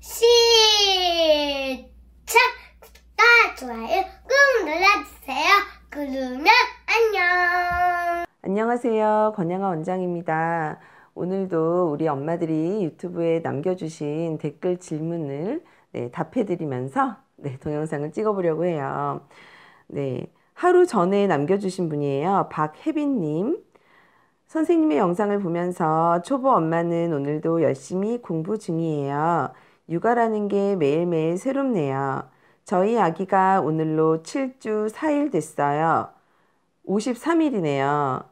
시작! 구독과 좋아요 꾹 눌러주세요. 그러면 안녕! 안녕하세요. 권양아 원장입니다. 오늘도 우리 엄마들이 유튜브에 남겨주신 댓글 질문을 네, 답해드리면서 네, 동영상을 찍어보려고 해요. 네, 하루 전에 남겨주신 분이에요. 박혜빈님. 선생님의 영상을 보면서 초보 엄마는 오늘도 열심히 공부 중이에요. 육아라는 게 매일매일 새롭네요. 저희 아기가 오늘로 7주 4일 됐어요. 53일이네요.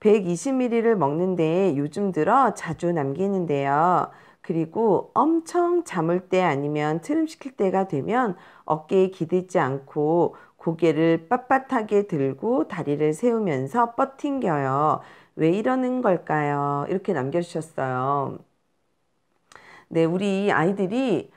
120ml를 먹는데 요즘 들어 자주 남기는데요. 그리고 엄청 잠을 때 아니면 트림시킬 때가 되면 어깨에 기대지 않고 고개를 빳빳하게 들고 다리를 세우면서 버팅겨요왜 이러는 걸까요? 이렇게 남겨주셨어요. 네, 우리 아이들이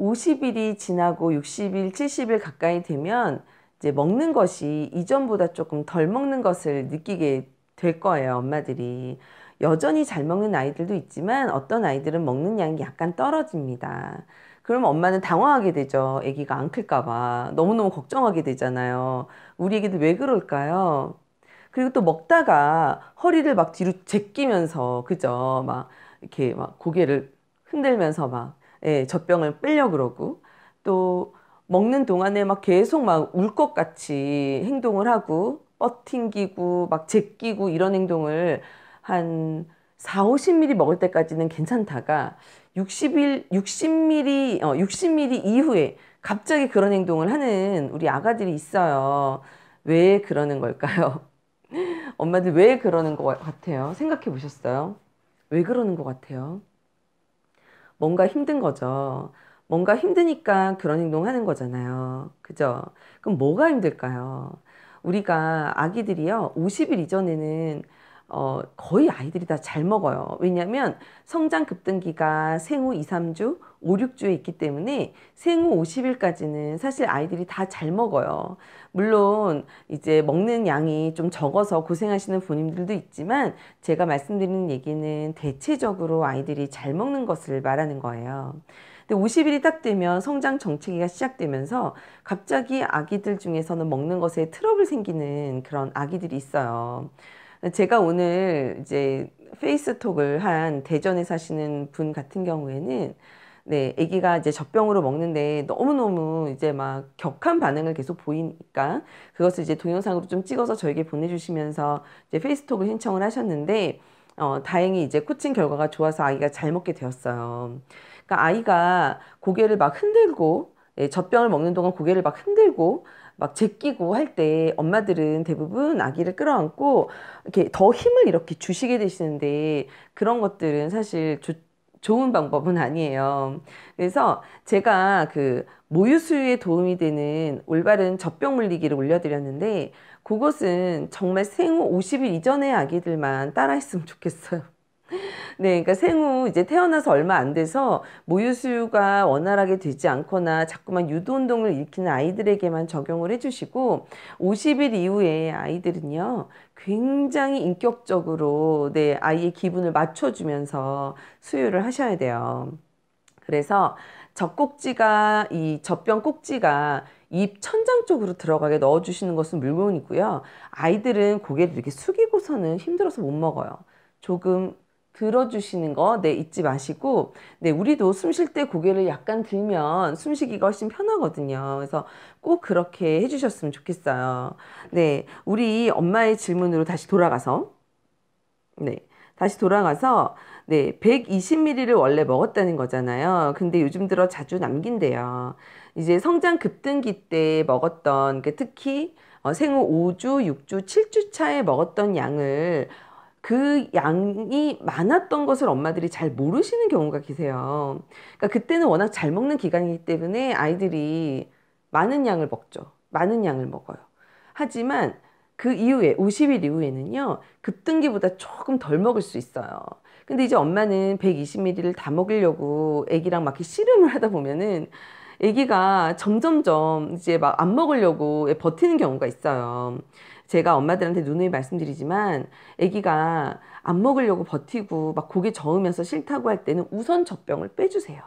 50일이 지나고 60일, 70일 가까이 되면 이제 먹는 것이 이전보다 조금 덜 먹는 것을 느끼게 될 거예요, 엄마들이. 여전히 잘 먹는 아이들도 있지만 어떤 아이들은 먹는 양이 약간 떨어집니다. 그럼 엄마는 당황하게 되죠. 아기가 안 클까봐. 너무너무 걱정하게 되잖아요. 우리 애기도왜 그럴까요? 그리고 또 먹다가 허리를 막 뒤로 제끼면서, 그죠? 막 이렇게 막 고개를 흔들면서 막 예, 젖병을 빼려 그러고 또 먹는 동안에 막 계속 막 울 것 같이 행동을 하고 뻗팅기고 막 제끼고 이런 행동을 한 4, 50ml 먹을 때까지는 괜찮다가 60일 60ml 어 60ml 이후에 갑자기 그런 행동을 하는 우리 아가들이 있어요. 왜 그러는 걸까요? 엄마들 왜 그러는 것 같아요? 생각해 보셨어요? 왜 그러는 것 같아요? 뭔가 힘든 거죠. 뭔가 힘드니까 그런 행동하는 거잖아요. 그죠? 그럼 뭐가 힘들까요? 우리가 아기들이요, 50일 이전에는 어, 거의 아이들이 다 잘 먹어요. 왜냐하면 성장 급등기가 생후 2, 3주, 5, 6주에 있기 때문에 생후 50일까지는 사실 아이들이 다 잘 먹어요. 물론 이제 먹는 양이 좀 적어서 고생하시는 부모님들도 있지만 제가 말씀드리는 얘기는 대체적으로 아이들이 잘 먹는 것을 말하는 거예요. 근데 50일이 딱 되면 성장 정체기가 시작되면서 갑자기 아기들 중에서는 먹는 것에 트러블 생기는 그런 아기들이 있어요. 제가 오늘 이제 페이스톡을 한 대전에 사시는 분 같은 경우에는 네, 아기가 이제 젖병으로 먹는데 너무너무 이제 막 격한 반응을 계속 보이니까 그것을 이제 동영상으로 좀 찍어서 저에게 보내주시면서 이제 페이스톡을 신청을 하셨는데 어, 다행히 이제 코칭 결과가 좋아서 아이가 잘 먹게 되었어요. 그러니까 아이가 고개를 막 흔들고 예, 젖병을 먹는 동안 고개를 막 흔들고 막 제끼고 할 때 엄마들은 대부분 아기를 끌어안고 이렇게 더 힘을 이렇게 주시게 되시는데 그런 것들은 사실 조, 좋은 방법은 아니에요. 그래서 제가 그 모유수유에 도움이 되는 올바른 젖병 물리기를 올려드렸는데 그것은 정말 생후 50일 이전의 아기들만 따라했으면 좋겠어요. 네, 그러니까 생후 이제 태어나서 얼마 안 돼서 모유 수유가 원활하게 되지 않거나 자꾸만 유도 운동을 일으키는 아이들에게만 적용을 해주시고 50일 이후에 아이들은요 굉장히 인격적으로 네 아이의 기분을 맞춰주면서 수유를 하셔야 돼요. 그래서 젖꼭지가 이 젖병 꼭지가 입 천장 쪽으로 들어가게 넣어주시는 것은 물론이고요. 아이들은 고개를 이렇게 숙이고서는 힘들어서 못 먹어요. 조금 들어주시는 거 네, 잊지 마시고 네, 우리도 숨 쉴 때 고개를 약간 들면 숨쉬기가 훨씬 편하거든요. 그래서 꼭 그렇게 해주셨으면 좋겠어요. 네, 우리 엄마의 질문으로 다시 돌아가서 네, 다시 돌아가서 네, 120ml를 원래 먹었다는 거잖아요. 근데 요즘 들어 자주 남긴대요. 이제 성장 급등기 때 먹었던 그 특히 어, 생후 5주, 6주, 7주 차에 먹었던 양을 그 양이 많았던 것을 엄마들이 잘 모르시는 경우가 계세요. 그러니까 그때는 워낙 잘 먹는 기간이기 때문에 아이들이 많은 양을 먹죠. 많은 양을 먹어요. 하지만 그 이후에 50일 이후에는요 급등기보다 조금 덜 먹을 수 있어요 근데 이제 엄마는 120ml를 다 먹으려고 애기랑 막 이렇게 씨름을 하다 보면은 애기가 점점점 이제 막 안 먹으려고 버티는 경우가 있어요 제가 엄마들한테 누누이 말씀드리지만 아기가 안 먹으려고 버티고 막 고개 저으면서 싫다고 할 때는 우선 젖병을 빼주세요.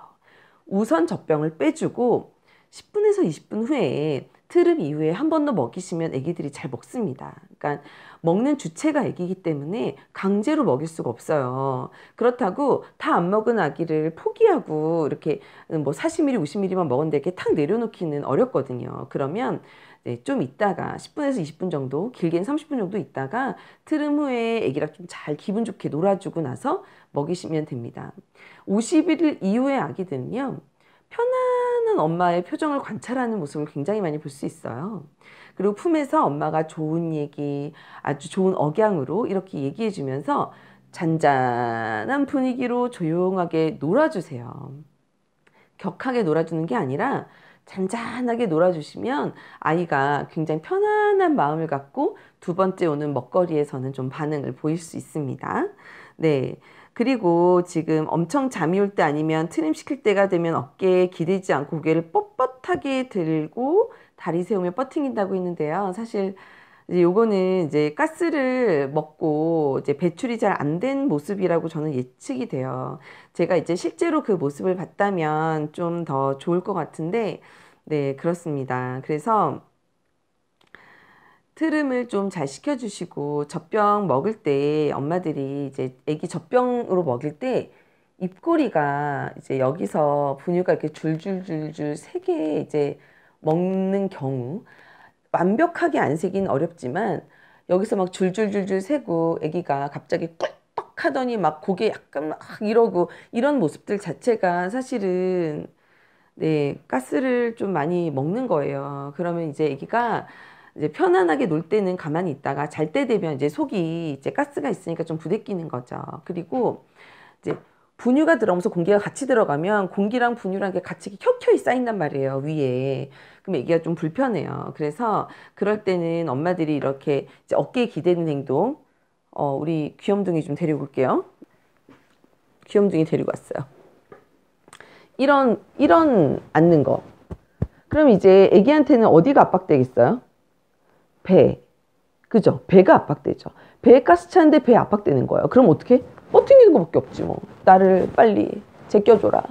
우선 젖병을 빼주고 10분에서 20분 후에 트름 이후에 한 번 더 먹이시면 아기들이 잘 먹습니다. 그러니까 먹는 주체가 아기이기 때문에 강제로 먹일 수가 없어요. 그렇다고 다 안 먹은 아기를 포기하고 이렇게 뭐 40ml, 50ml만 먹었는데 이렇게 탁 내려놓기는 어렵거든요. 그러면 네, 좀 있다가 10분에서 20분 정도, 길게는 30분 정도 있다가 트름 후에 아기랑 좀 잘 기분 좋게 놀아주고 나서 먹이시면 됩니다. 50일 이후의 아기들은요. 편안한 엄마의 표정을 관찰하는 모습을 굉장히 많이 볼 수 있어요. 그리고 품에서 엄마가 좋은 얘기, 아주 좋은 억양으로 이렇게 얘기해 주면서 잔잔한 분위기로 조용하게 놀아주세요. 격하게 놀아주는 게 아니라 잔잔하게 놀아주시면 아이가 굉장히 편안한 마음을 갖고 두 번째 오는 먹거리에서는 좀 반응을 보일 수 있습니다. 네. 그리고 지금 엄청 잠이 올 때 아니면 트림 시킬 때가 되면 어깨에 기대지 않고 고개를 뻣뻣하게 들고 다리 세우며 버팅인다고 했는데요. 사실 이제 요거는 이제 가스를 먹고 이제 배출이 잘 안 된 모습이라고 저는 예측이 돼요. 제가 이제 실제로 그 모습을 봤다면 좀 더 좋을 것 같은데, 네, 그렇습니다. 그래서 트름을 좀 잘 시켜주시고 젖병 먹을 때 엄마들이 이제 애기 젖병으로 먹일 때 입꼬리가 이제 여기서 분유가 이렇게 줄줄줄줄 세게 이제 먹는 경우 완벽하게 안 새긴 어렵지만 여기서 막 줄줄줄줄 새고 아기가 갑자기 꿀떡 하더니 막 고개 약간 막 이러고 이런 모습들 자체가 사실은 네 가스를 좀 많이 먹는 거예요. 그러면 이제 아기가 이제 편안하게 놀 때는 가만히 있다가 잘 때 되면 이제 속이 이제 가스가 있으니까 좀 부대끼는 거죠. 그리고 이제 분유가 들어가면서 공기가 같이 들어가면 공기랑 분유랑 게 같이 켜켜이 쌓인단 말이에요 위에 그럼 애기가 좀 불편해요 그래서 그럴 때는 엄마들이 이렇게 어깨에 기대는 행동 어, 우리 귀염둥이 좀 데리고 올게요 귀염둥이 데리고 왔어요 이런 이런 앉는 거 그럼 이제 애기한테는 어디가 압박되겠어요 배 그죠 배가 압박되죠 배에 가스 차는데 배에 압박되는 거예요 그럼 어떻게 버티는 거밖에 없지 뭐. 나를 빨리 제껴줘라.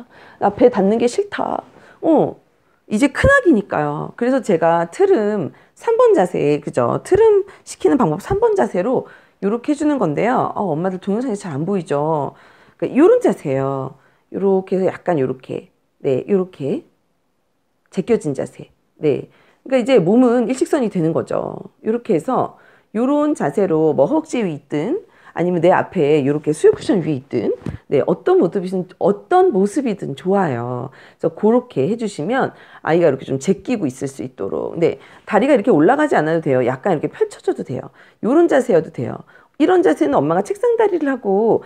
나 배 닿는 게 싫다. 어. 이제 큰아기니까요. 그래서 제가 트름 3번 자세, 그죠? 트름 시키는 방법 3번 자세로 요렇게 해주는 건데요. 어, 엄마들 동영상이 잘 안 보이죠? 그러니까 요런 자세예요. 요렇게 해서 약간 요렇게. 네, 요렇게. 제껴진 자세. 네. 그러니까 이제 몸은 일직선이 되는 거죠. 요렇게 해서 요런 자세로 뭐 허벅지 위 있든 아니면 내 앞에 이렇게 수요 쿠션 위에 있든 네, 어떤 모습이든 어떤 모습이든 좋아요. 그래서 그렇게 해주시면 아이가 이렇게 좀 제끼고 있을 수 있도록. 네 다리가 이렇게 올라가지 않아도 돼요. 약간 이렇게 펼쳐져도 돼요. 이런 자세여도 돼요. 이런 자세는 엄마가 책상 다리를 하고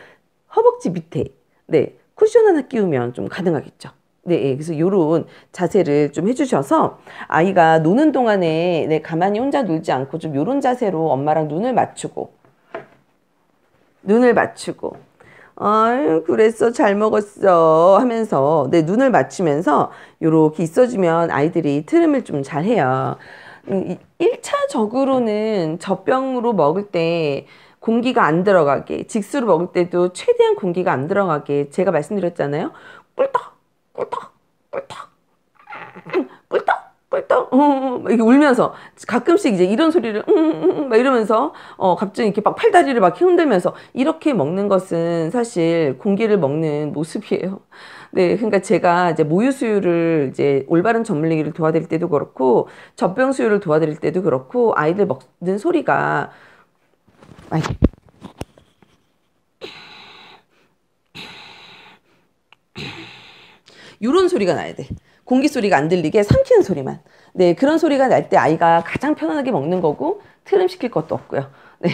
허벅지 밑에 네 쿠션 하나 끼우면 좀 가능하겠죠. 네, 예, 그래서 요런 자세를 좀 해주셔서 아이가 노는 동안에 네, 가만히 혼자 놀지 않고 좀 요런 자세로 엄마랑 눈을 맞추고 눈을 맞추고 아유 그랬어 잘 먹었어 하면서 내 눈을 맞추면서 요렇게 있어주면 아이들이 트름을 좀 잘해요 1차적으로는 음, 젖병으로 먹을 때 공기가 안 들어가게 직수로 먹을 때도 최대한 공기가 안 들어가게 제가 말씀드렸잖아요 꿀떡 꿀떡 꿀떡 빨딱 뭐 음, 음, 음, 이렇게 울면서 가끔씩 이제 이런 소리를 막 이러면서 어 갑자기 이렇게 막 팔다리를 막 흔들면서 이렇게 먹는 것은 사실 공기를 먹는 모습이에요. 네, 그러니까 제가 이제 모유 수유를 이제 올바른 전문의를 도와드릴 때도 그렇고 젖병 수유를 도와드릴 때도 그렇고 아이들 먹는 소리가 아이. 요런 소리가 나야 돼. 공기 소리가 안 들리게 삼키는 소리만. 네, 그런 소리가 날 때 아이가 가장 편안하게 먹는 거고 트림 시킬 것도 없고요. 네,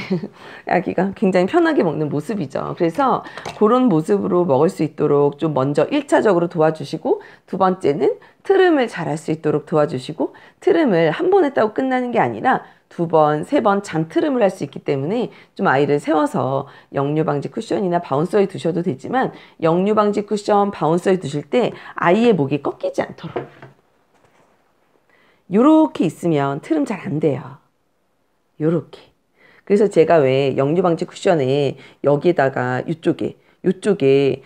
아기가 굉장히 편하게 먹는 모습이죠. 그래서 그런 모습으로 먹을 수 있도록 좀 먼저 1차적으로 도와주시고 두 번째는 트름을 잘 할 수 있도록 도와주시고 트름을 한 번 했다고 끝나는 게 아니라 두 번, 세 번 잔트름을 할 수 있기 때문에 좀 아이를 세워서 역류방지 쿠션이나 바운서에 두셔도 되지만 역류방지 쿠션, 바운서에 두실 때 아이의 목이 꺾이지 않도록 요렇게 있으면 트름 잘 안 돼요. 요렇게. 그래서 제가 왜 역류방지 쿠션에 여기에다가 이쪽에 이쪽에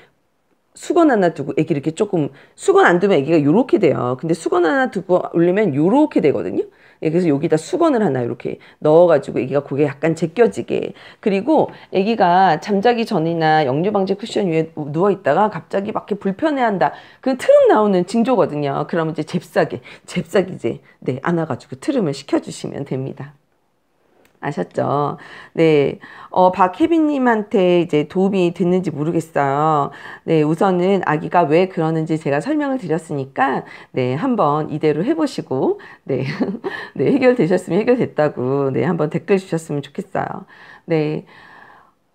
수건 하나 두고 애기 이렇게 조금 수건 안 두면 애기가 요렇게 돼요. 근데 수건 하나 두고 올리면 요렇게 되거든요. 예, 그래서 여기다 수건을 하나 이렇게 넣어가지고 애기가 고개 약간 제껴지게 그리고 애기가 잠자기 전이나 역류방지 쿠션 위에 누워있다가 갑자기 막 이렇게 불편해한다 그 트름 나오는 징조거든요 그러면 이제 잽싸게 잽싸게 이제 네 안아가지고 트름을 시켜주시면 됩니다 아셨죠? 네. 어, 박혜빈님한테 이제 도움이 됐는지 모르겠어요. 네. 우선은 아기가 왜 그러는지 제가 설명을 드렸으니까, 네. 한번 이대로 해보시고, 네. 네. 해결되셨으면 해결됐다고, 네. 한번 댓글 주셨으면 좋겠어요. 네.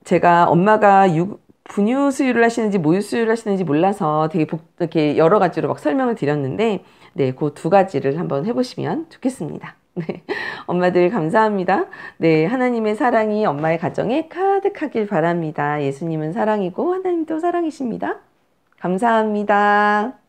제가 엄마가 육, 분유 수유를 하시는지 모유 수유를 하시는지 몰라서 되게 복, 이렇게 여러 가지로 막 설명을 드렸는데, 네. 그 두 가지를 한번 해보시면 좋겠습니다. 네. 엄마들 감사합니다. 네. 하나님의 사랑이 엄마의 가정에 가득하길 바랍니다. 예수님은 사랑이고 하나님도 사랑이십니다. 감사합니다.